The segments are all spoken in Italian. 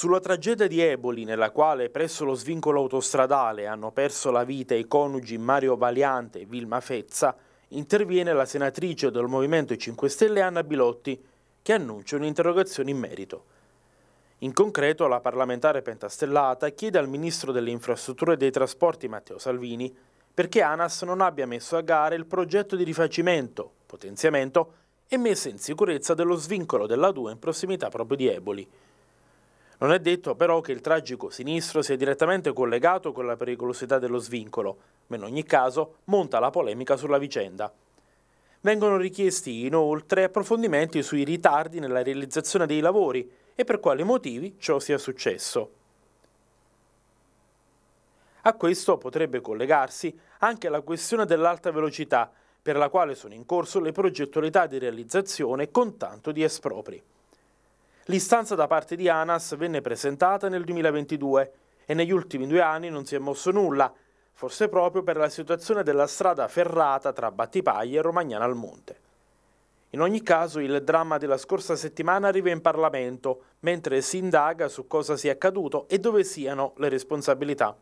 Sulla tragedia di Eboli, nella quale presso lo svincolo autostradale hanno perso la vita i coniugi Mario Valiante e Vilma Fezza, interviene la senatrice del Movimento 5 Stelle Anna Bilotti, che annuncia un'interrogazione in merito. In concreto, la parlamentare pentastellata chiede al ministro delle Infrastrutture e dei Trasporti Matteo Salvini perché ANAS non abbia messo a gara il progetto di rifacimento, potenziamento e messa in sicurezza dello svincolo della 2 in prossimità proprio di Eboli. Non è detto però che il tragico sinistro sia direttamente collegato con la pericolosità dello svincolo, ma in ogni caso monta la polemica sulla vicenda. Vengono richiesti inoltre approfondimenti sui ritardi nella realizzazione dei lavori e per quali motivi ciò sia successo. A questo potrebbe collegarsi anche la questione dell'alta velocità, per la quale sono in corso le progettualità di realizzazione con tanto di espropri. L'istanza da parte di ANAS venne presentata nel 2022 e negli ultimi due anni non si è mosso nulla, forse proprio per la situazione della strada ferrata tra Battipaglia e Romagnana al Monte. In ogni caso il dramma della scorsa settimana arriva in Parlamento, mentre si indaga su cosa sia accaduto e dove siano le responsabilità.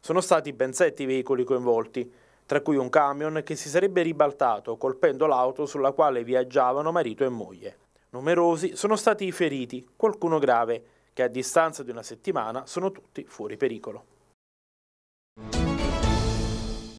Sono stati ben sette i veicoli coinvolti, tra cui un camion che si sarebbe ribaltato colpendo l'auto sulla quale viaggiavano marito e moglie. Numerosi sono stati i feriti, qualcuno grave, che a distanza di una settimana sono tutti fuori pericolo.